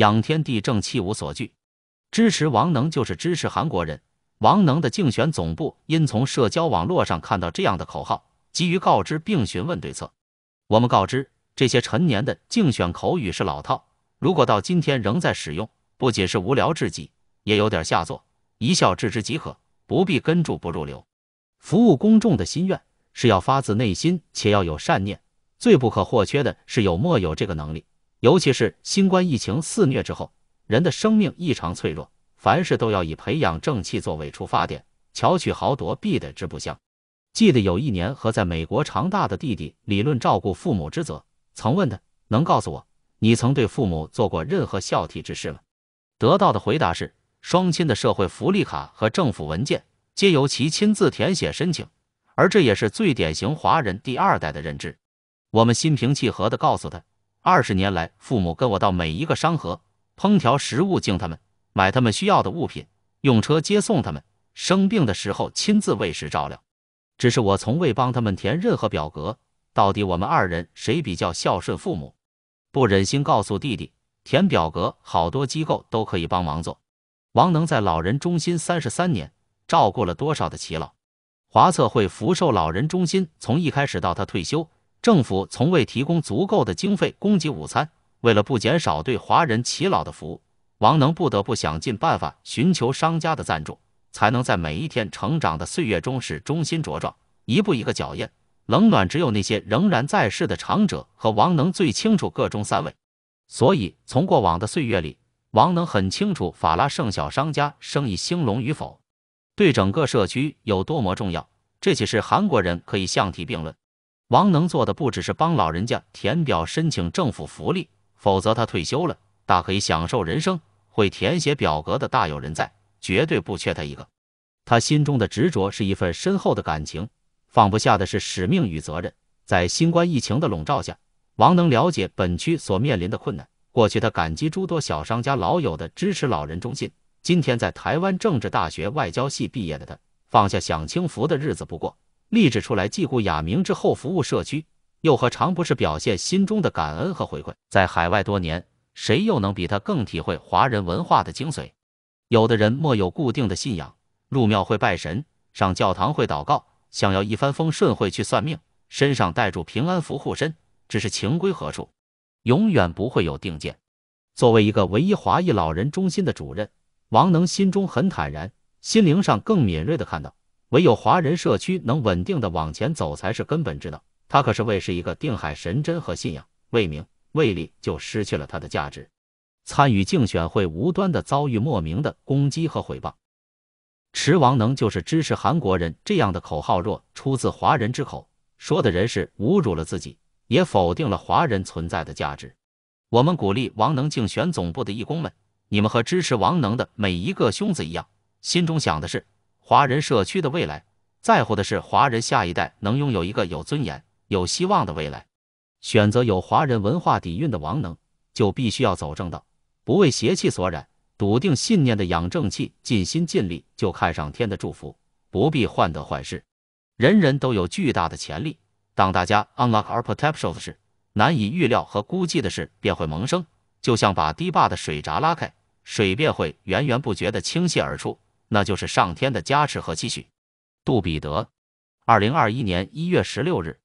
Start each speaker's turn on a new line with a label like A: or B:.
A: 仰天地正气无所惧，支持王能就是支持韩国人。王能的竞选总部因从社交网络上看到这样的口号，急于告知并询问对策。我们告知这些陈年的竞选口语是老套，如果到今天仍在使用，不仅是无聊至极，也有点下作，一笑置之即可，不必跟住不入流。服务公众的心愿是要发自内心且要有善念，最不可或缺的是有莫有这个能力。尤其是新冠疫情肆虐之后，人的生命异常脆弱，凡事都要以培养正气作为出发点，巧取豪夺必得之不相。记得有一年和在美国长大的弟弟理论照顾父母之责，曾问他：“能告诉我，你曾对父母做过任何孝悌之事吗？”得到的回答是：双亲的社会福利卡和政府文件皆由其亲自填写申请，而这也是最典型华人第二代的认知。我们心平气和地告诉他。二十年来，父母跟我到每一个商河，烹调食物敬他们，买他们需要的物品，用车接送他们，生病的时候亲自喂食照料。只是我从未帮他们填任何表格。到底我们二人谁比较孝顺父母？不忍心告诉弟弟填表格，好多机构都可以帮忙做。王能在老人中心三十三年，照顾了多少的耆老？华策会福寿老人中心从一开始到他退休。政府从未提供足够的经费供给午餐。为了不减少对华人耆老的服务，王能不得不想尽办法寻求商家的赞助，才能在每一天成长的岁月中使中心茁壮。一步一个脚印，冷暖只有那些仍然在世的长者和王能最清楚各中三味。所以，从过往的岁月里，王能很清楚法拉盛小商家生意兴隆与否，对整个社区有多么重要。这岂是韩国人可以相提并论？王能做的不只是帮老人家填表申请政府福利，否则他退休了大可以享受人生。会填写表格的大有人在，绝对不缺他一个。他心中的执着是一份深厚的感情，放不下的是使命与责任。在新冠疫情的笼罩下，王能了解本区所面临的困难。过去他感激诸多小商家老友的支持，老人中心。今天在台湾政治大学外交系毕业的他，放下享清福的日子不过。立志出来既顾雅明之后服务社区，又何尝不是表现心中的感恩和回馈？在海外多年，谁又能比他更体会华人文化的精髓？有的人莫有固定的信仰，入庙会拜神，上教堂会祷告，想要一帆风顺会去算命，身上带住平安符护身，只是情归何处，永远不会有定见。作为一个唯一华裔老人中心的主任，王能心中很坦然，心灵上更敏锐地看到。唯有华人社区能稳定的往前走才是根本之道。他可是为是一个定海神针和信仰，魏明、魏利就失去了他的价值。参与竞选会无端的遭遇莫名的攻击和毁谤。池王能就是支持韩国人这样的口号，若出自华人之口，说的人是侮辱了自己，也否定了华人存在的价值。我们鼓励王能竞选总部的义工们，你们和支持王能的每一个兄子一样，心中想的是。华人社区的未来，在乎的是华人下一代能拥有一个有尊严、有希望的未来。选择有华人文化底蕴的王能，就必须要走正道，不为邪气所染，笃定信念的养正气，尽心尽力，就看上天的祝福，不必患得患失。人人都有巨大的潜力，当大家 unlock our potential 时，难以预料和估计的事便会萌生，就像把堤坝的水闸拉开，水便会源源不绝的倾泻而出。那就是上天的加持和期许，杜彼得，二零二一年一月十六日。